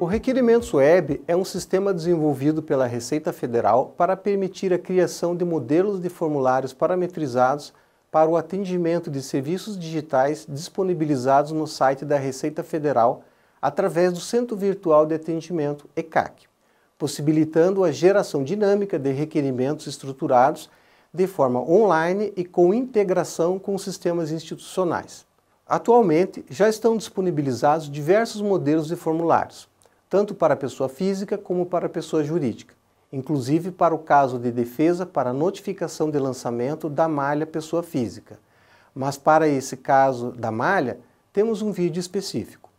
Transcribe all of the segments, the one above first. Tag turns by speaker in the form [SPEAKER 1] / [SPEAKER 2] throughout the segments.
[SPEAKER 1] O Requerimentos Web é um sistema desenvolvido pela Receita Federal para permitir a criação de modelos de formulários parametrizados para o atendimento de serviços digitais disponibilizados no site da Receita Federal através do Centro Virtual de Atendimento ECAC, possibilitando a geração dinâmica de requerimentos estruturados de forma online e com integração com sistemas institucionais. Atualmente, já estão disponibilizados diversos modelos de formulários, tanto para a pessoa física como para a pessoa jurídica, inclusive para o caso de defesa para notificação de lançamento da malha pessoa física. Mas para esse caso da malha, temos um vídeo específico.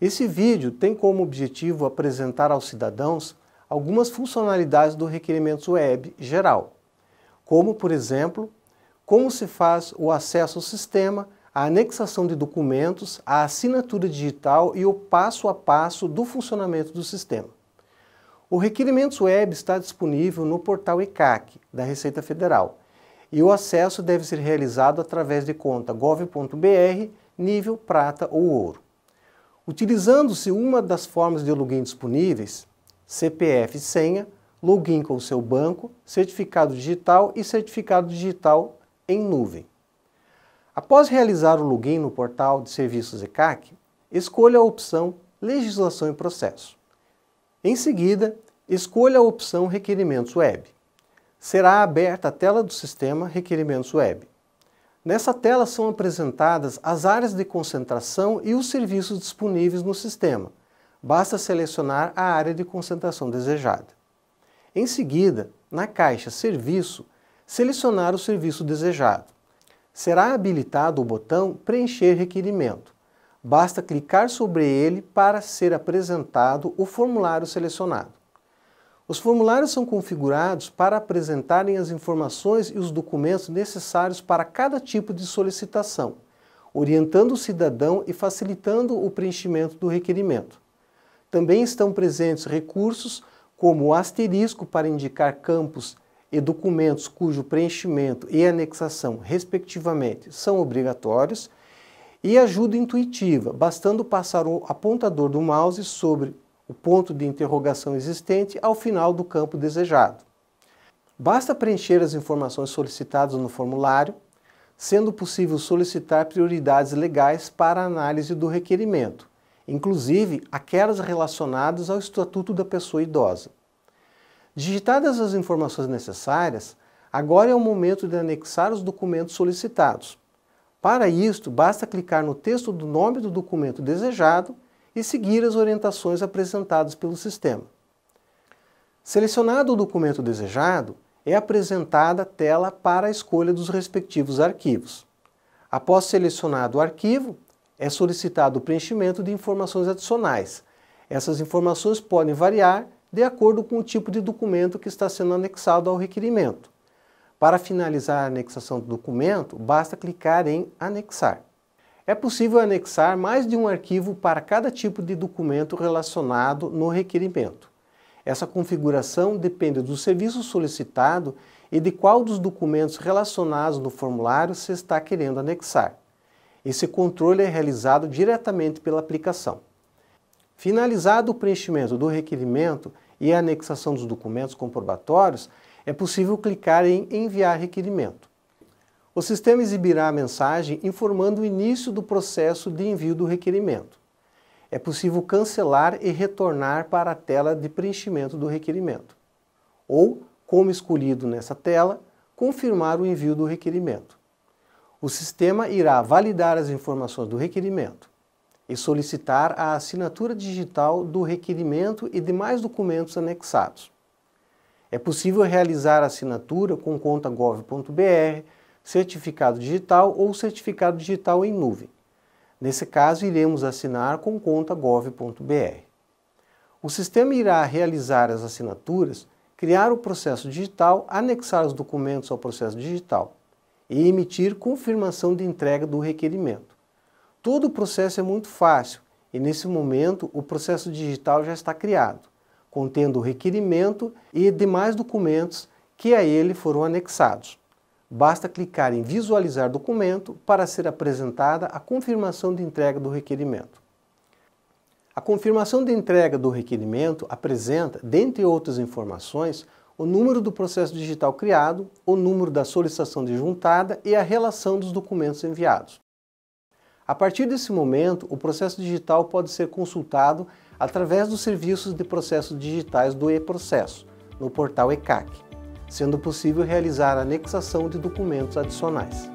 [SPEAKER 1] Esse vídeo tem como objetivo apresentar aos cidadãos algumas funcionalidades do requerimento web geral, como, por exemplo, como se faz o acesso ao sistema a anexação de documentos, a assinatura digital e o passo a passo do funcionamento do sistema. O Requerimentos Web está disponível no portal ECAC, da Receita Federal, e o acesso deve ser realizado através de conta gov.br, nível prata ou ouro. Utilizando-se uma das formas de login disponíveis, CPF e senha, login com o seu banco, certificado digital e certificado digital em nuvem. Após realizar o login no portal de serviços ECAC, escolha a opção Legislação e Processo. Em seguida, escolha a opção Requerimentos Web. Será aberta a tela do sistema Requerimentos Web. Nessa tela são apresentadas as áreas de concentração e os serviços disponíveis no sistema. Basta selecionar a área de concentração desejada. Em seguida, na caixa Serviço, selecionar o serviço desejado será habilitado o botão Preencher requerimento. Basta clicar sobre ele para ser apresentado o formulário selecionado. Os formulários são configurados para apresentarem as informações e os documentos necessários para cada tipo de solicitação, orientando o cidadão e facilitando o preenchimento do requerimento. Também estão presentes recursos como o asterisco para indicar campos e documentos cujo preenchimento e anexação, respectivamente, são obrigatórios, e ajuda intuitiva, bastando passar o apontador do mouse sobre o ponto de interrogação existente ao final do campo desejado. Basta preencher as informações solicitadas no formulário, sendo possível solicitar prioridades legais para análise do requerimento, inclusive aquelas relacionadas ao Estatuto da Pessoa Idosa. Digitadas as informações necessárias, agora é o momento de anexar os documentos solicitados. Para isto, basta clicar no texto do nome do documento desejado e seguir as orientações apresentadas pelo sistema. Selecionado o documento desejado, é apresentada a tela para a escolha dos respectivos arquivos. Após selecionado o arquivo, é solicitado o preenchimento de informações adicionais. Essas informações podem variar de acordo com o tipo de documento que está sendo anexado ao requerimento. Para finalizar a anexação do documento, basta clicar em Anexar. É possível anexar mais de um arquivo para cada tipo de documento relacionado no requerimento. Essa configuração depende do serviço solicitado e de qual dos documentos relacionados no formulário se está querendo anexar. Esse controle é realizado diretamente pela aplicação. Finalizado o preenchimento do requerimento e a anexação dos documentos comprobatórios, é possível clicar em Enviar requerimento. O sistema exibirá a mensagem informando o início do processo de envio do requerimento. É possível cancelar e retornar para a tela de preenchimento do requerimento. Ou, como escolhido nessa tela, confirmar o envio do requerimento. O sistema irá validar as informações do requerimento e solicitar a assinatura digital do requerimento e demais documentos anexados. É possível realizar a assinatura com conta gov.br, certificado digital ou certificado digital em nuvem. Nesse caso, iremos assinar com conta gov.br. O sistema irá realizar as assinaturas, criar o processo digital, anexar os documentos ao processo digital e emitir confirmação de entrega do requerimento. Todo o processo é muito fácil e, nesse momento, o processo digital já está criado, contendo o requerimento e demais documentos que a ele foram anexados. Basta clicar em Visualizar documento para ser apresentada a confirmação de entrega do requerimento. A confirmação de entrega do requerimento apresenta, dentre outras informações, o número do processo digital criado, o número da solicitação de juntada e a relação dos documentos enviados. A partir desse momento, o processo digital pode ser consultado através dos serviços de processos digitais do e-processo, no portal ECAC, sendo possível realizar a anexação de documentos adicionais.